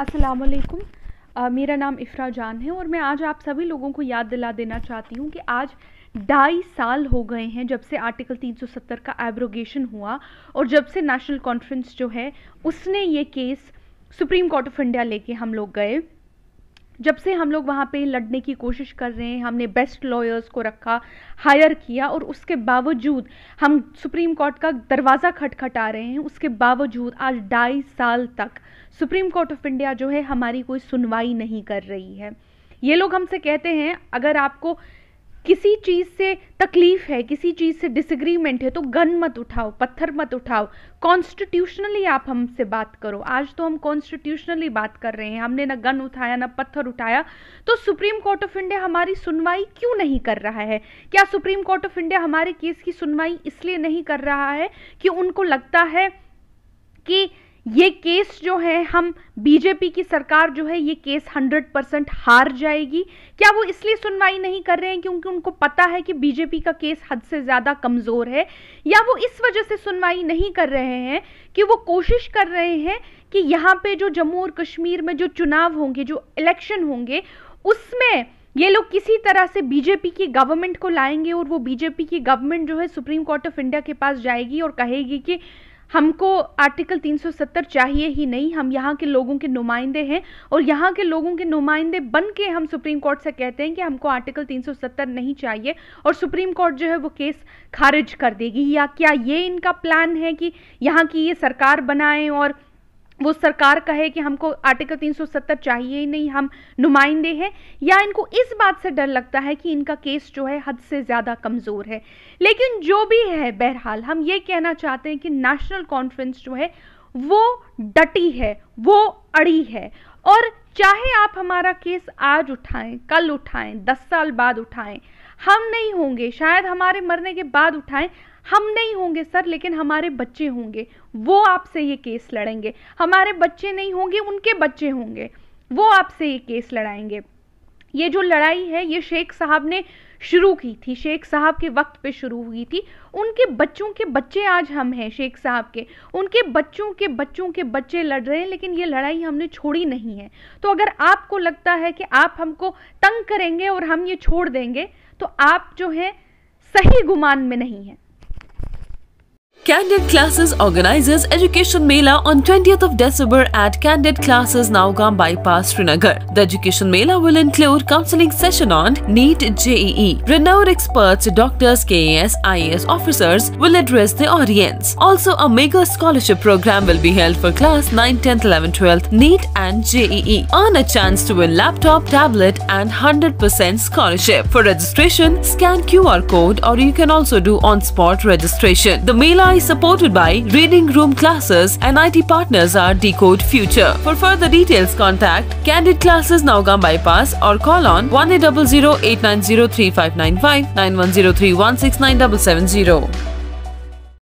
अस्सलाम वालेकुम uh, मेरा नाम इफ़रा जान है और मैं आज आप सभी लोगों को याद दिला देना चाहती हूँ कि आज ढाई साल हो गए हैं जब से आर्टिकल 370 का एब्रोगेशन हुआ और जब से नेशनल कॉन्फ्रेंस जो है उसने ये case supreme court of India लेके हम लोग गए जब से हम लोग वहाँ पे लड़ने की कोशिश कर रहे हैं हमने बेस्ट लॉयर्स को रखा हायर किया और उसके बावजूद हम सुप्रीम कोर्ट का दरवाज़ा खटखटा रहे हैं उसके बावजूद आज ढाई साल तक सुप्रीम कोर्ट ऑफ इंडिया जो है हमारी कोई सुनवाई नहीं कर रही है ये लोग हमसे कहते हैं अगर आपको किसी चीज़ से तकलीफ है किसी चीज़ से डिसग्रीमेंट है तो गन मत उठाओ पत्थर मत उठाओ कॉन्स्टिट्यूशनली आप हमसे बात करो आज तो हम कॉन्स्टिट्यूशनली बात कर रहे हैं हमने ना गन उठाया ना पत्थर उठाया तो सुप्रीम कोर्ट ऑफ इंडिया हमारी सुनवाई क्यों नहीं कर रहा है क्या सुप्रीम कोर्ट ऑफ इंडिया हमारे केस की सुनवाई इसलिए नहीं कर रहा है कि उनको लगता है कि ये केस जो है हम बीजेपी की सरकार जो है ये केस 100 परसेंट हार जाएगी क्या वो इसलिए सुनवाई नहीं कर रहे हैं क्योंकि उनको पता है कि बीजेपी का केस हद से ज़्यादा कमज़ोर है या वो इस वजह से सुनवाई नहीं कर रहे हैं कि वो कोशिश कर रहे हैं कि यहाँ पे जो जम्मू और कश्मीर में जो चुनाव होंगे जो इलेक्शन होंगे उसमें ये लोग किसी तरह से बीजेपी की गवर्नमेंट को लाएंगे और वो बीजेपी की गवर्नमेंट जो है सुप्रीम कोर्ट ऑफ इंडिया के पास जाएगी और कहेगी कि हमको आर्टिकल 370 चाहिए ही नहीं हम यहाँ के लोगों के नुमाइंदे हैं और यहाँ के लोगों के नुमाइंदे बन के हम सुप्रीम कोर्ट से कहते हैं कि हमको आर्टिकल 370 नहीं चाहिए और सुप्रीम कोर्ट जो है वो केस खारिज कर देगी या क्या ये इनका प्लान है कि यहाँ की ये सरकार बनाएं और वो सरकार कहे कि हमको आर्टिकल 370 चाहिए ही नहीं हम नुमाइंदे हैं या इनको इस बात से डर लगता है कि इनका केस जो है हद से ज़्यादा कमज़ोर है लेकिन जो भी है बहरहाल हम ये कहना चाहते हैं कि नेशनल कॉन्फ्रेंस जो है वो डटी है वो अड़ी है और चाहे आप हमारा केस आज उठाएं कल उठाएं दस साल बाद उठाएं हम नहीं होंगे शायद हमारे मरने के बाद उठाएं हम नहीं होंगे सर लेकिन हमारे बच्चे होंगे वो आपसे ये केस लड़ेंगे हमारे बच्चे नहीं होंगे उनके बच्चे होंगे वो आपसे ये केस लड़ाएंगे ये जो लड़ाई है ये शेख साहब ने शुरू की थी शेख साहब के वक्त पे शुरू हुई थी उनके बच्चों के बच्चे आज हम हैं शेख साहब के उनके बच्चों के बच्चों के बच्चे लड़ रहे हैं लेकिन ये लड़ाई हमने छोड़ी नहीं है तो अगर आपको लगता है कि आप हमको तंग करेंगे और हम ये छोड़ देंगे तो आप जो है सही गुमान में नहीं हैं Candid Classes organizes Education Mela on 20th of December at Candid Classes Naugam Bypass Srinagar. The Education Mela will include counseling session on NEET JEE. Renowned experts, doctors, KAS, IAS officers will address the audience. Also, a mega scholarship program will be held for class 9, 10, 11, 12th, NEET and JEE. Earn a chance to win laptop, tablet and 100% scholarship. For registration, scan QR code or you can also do on-spot registration. The Mela is supported by reading room classes and IT partners are Decode Future. For further details, contact Candid Classes Naugam Bypass or call on 1800 890 9103169770.